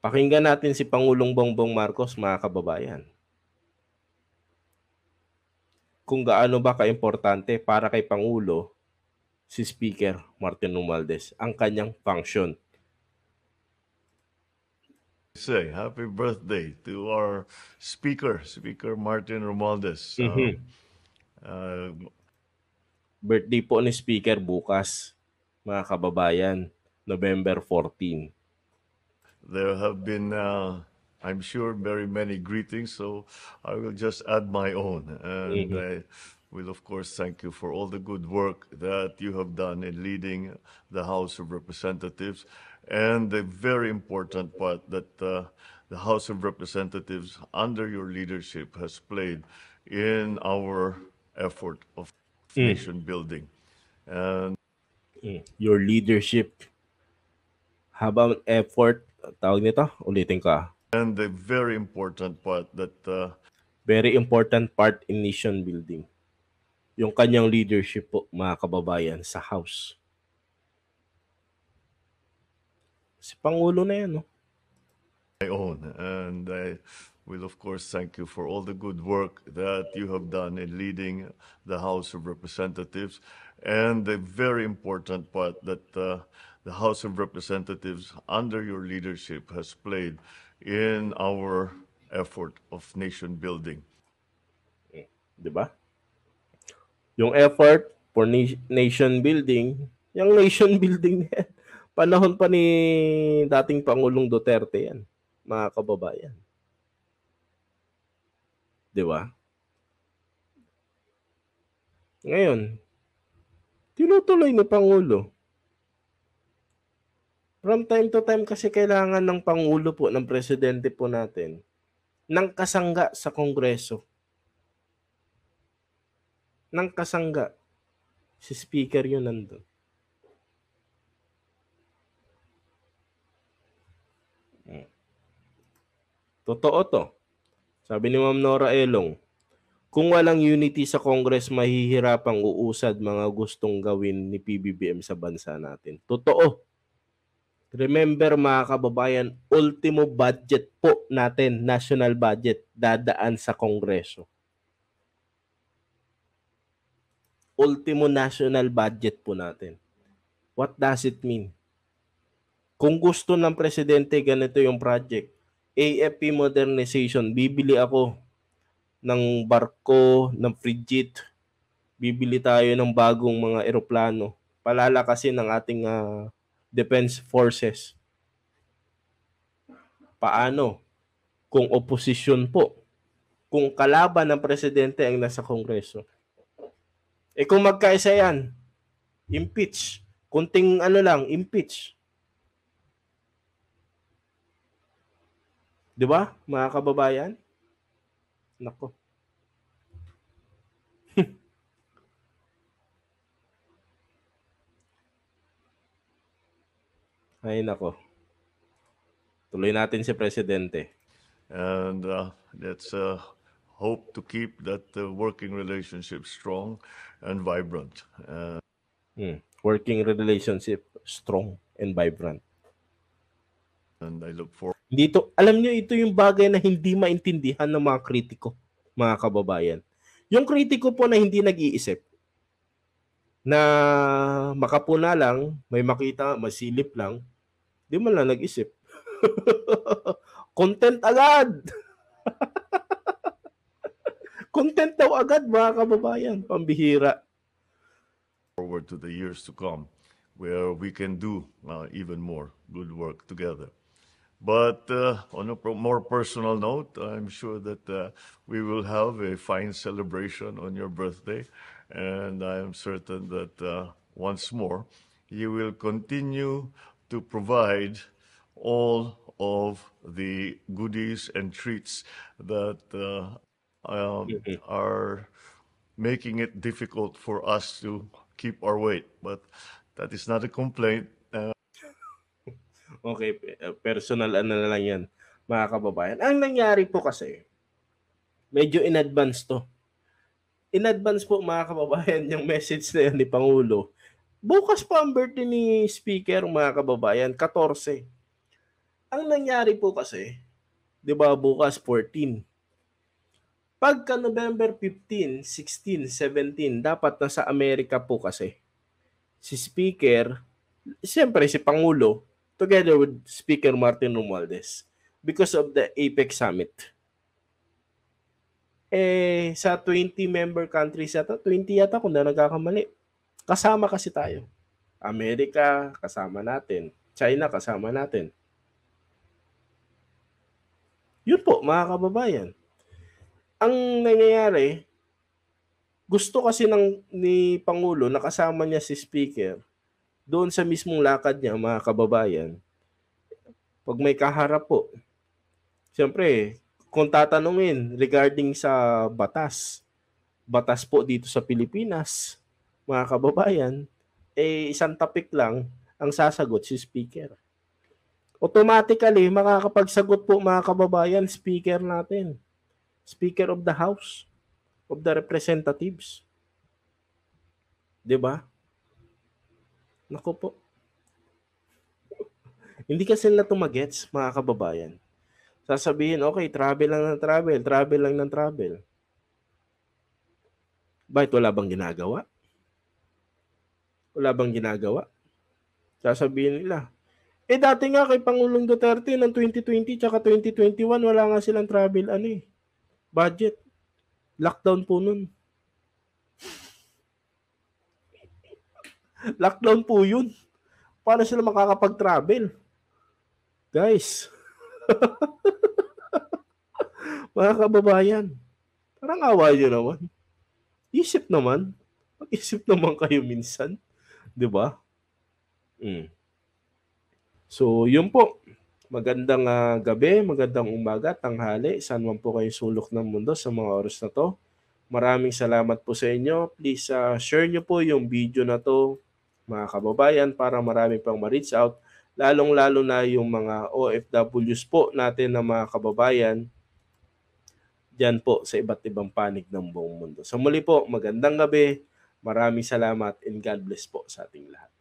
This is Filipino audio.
Pakinggan natin si Pangulong Bongbong Marcos, mga kababayan. Kung gaano ba kaimportante para kay Pangulo si Speaker Martin Romualdez ang kanyang function. Say happy birthday to our speaker, Speaker Martin Romualdez. Mm-hmm. uh, Birthday po ni Speaker bukas, mga kababayan, November 14. there have been, uh, I'm sure, very many greetings, so I will just add my own. And mm-hmm. I will, of course, thank you for all the good work that you have done in leading the House of Representatives and the very important part that uh, the House of Representatives, under your leadership, has played in our effort of mm. nation building. And mm. your leadership How about effort tawag nito, ulitin ka. Ah. And the very important part that uh... very important part in nation building. Yung kanyang leadership po mga kababayan sa house. Si Pangulo na yan, no? I own and I will of course thank you for all the good work that you have done in leading the House of Representatives and the very important part that uh, the House of Representatives under your leadership has played in our effort of nation building. Eh, 'Di ba? Yung effort for nation building, yung nation building na yan, panahon pa ni dating Pangulong Duterte yan, mga kababayan. 'Di ba? Ngayon, tinutuloy ni Pangulo From time to time kasi kailangan ng Pangulo po, ng Presidente po natin, ng kasangga sa Kongreso. Ng kasangga. Si Speaker yun nandoon. Hmm. Totoo to. Sabi ni Ma'am Nora Elong, kung walang unity sa Congress, mahihirapang uusad mga gustong gawin ni PBBM sa bansa natin. Totoo. Remember mga kababayan, ultimo budget po natin, national budget, dadaan sa Kongreso. Ultimo national budget po natin. What does it mean? Kung gusto ng presidente, ganito yung project. AFP modernization, bibili ako ng barko, ng frigate, bibili tayo ng bagong mga eroplano. Palalakasin ng ating uh, Defense Forces. Paano? Kung oposisyon po. Kung kalaban ng presidente ang nasa Kongreso. Eh kung magkaisa yan, impeach. Kunting ano lang, impeach. Di ba, mga kababayan? Nako. Ay nako. Tuloy natin si presidente. And uh, let's uh, hope to keep that uh, working relationship strong and vibrant. Uh, mm. Working relationship strong and vibrant. And I look for Dito, alam niyo ito yung bagay na hindi maintindihan ng mga kritiko, mga kababayan. Yung kritiko po na hindi nag-iisip na makapuna lang, may makita, masilip lang, Di lang nag-isip. Content agad! Content daw agad mga kababayan, pambihira. Forward to the years to come where we can do uh, even more good work together. But uh, on a pro- more personal note, I'm sure that uh, we will have a fine celebration on your birthday. And I am certain that uh, once more, you will continue to provide all of the goodies and treats that uh, um, mm-hmm. are making it difficult for us to keep our weight. But that is not a complaint. Uh, okay, uh, personal ano na lang yan, mga kababayan. Ang nangyari po kasi, medyo in advance to. In advance po mga kababayan, yung message na yan ni Pangulo Bukas pa ang birthday ni Speaker, mga kababayan, 14. Ang nangyari po kasi, di ba bukas 14. Pagka November 15, 16, 17, dapat nasa Amerika po kasi. Si Speaker, siyempre si Pangulo, together with Speaker Martin Romualdez because of the APEC Summit. Eh, sa 20 member countries yata, 20 yata kung na nagkakamali, Kasama kasi tayo. Amerika, kasama natin. China, kasama natin. Yun po, mga kababayan. Ang nangyayari, gusto kasi ng ni Pangulo na kasama niya si Speaker doon sa mismong lakad niya, mga kababayan. Pag may kaharap po, siyempre, kung tatanungin regarding sa batas, batas po dito sa Pilipinas, mga kababayan, eh isang topic lang ang sasagot si speaker. Automatically, makakapagsagot po mga kababayan, speaker natin. Speaker of the House, of the Representatives. 'Di ba? Nako po. Hindi kasi nila tumagets, mga kababayan. Sasabihin, okay, travel lang ng travel, travel lang ng travel. Bakit wala bang ginagawa? Wala bang ginagawa? Sasabihin nila. Eh dati nga kay Pangulong Duterte ng 2020 tsaka 2021 wala nga silang travel ano eh. Budget. Lockdown po nun. Lockdown po yun. Paano sila makakapag-travel? Guys. Mga kababayan. Parang awa nyo naman. Isip naman. Mag-isip naman kayo minsan. 'Di ba? Mm. So, yun po. Magandang uh, gabi, magandang umaga, tanghali. Saan man po kayo sulok ng mundo sa mga oras na to. Maraming salamat po sa inyo. Please uh, share niyo po yung video na to mga kababayan para marami pang ma-reach out. Lalong-lalo na yung mga OFWs po natin na mga kababayan diyan po sa iba't ibang panig ng buong mundo. So muli po, magandang gabi, Maraming salamat and God bless po sa ating lahat.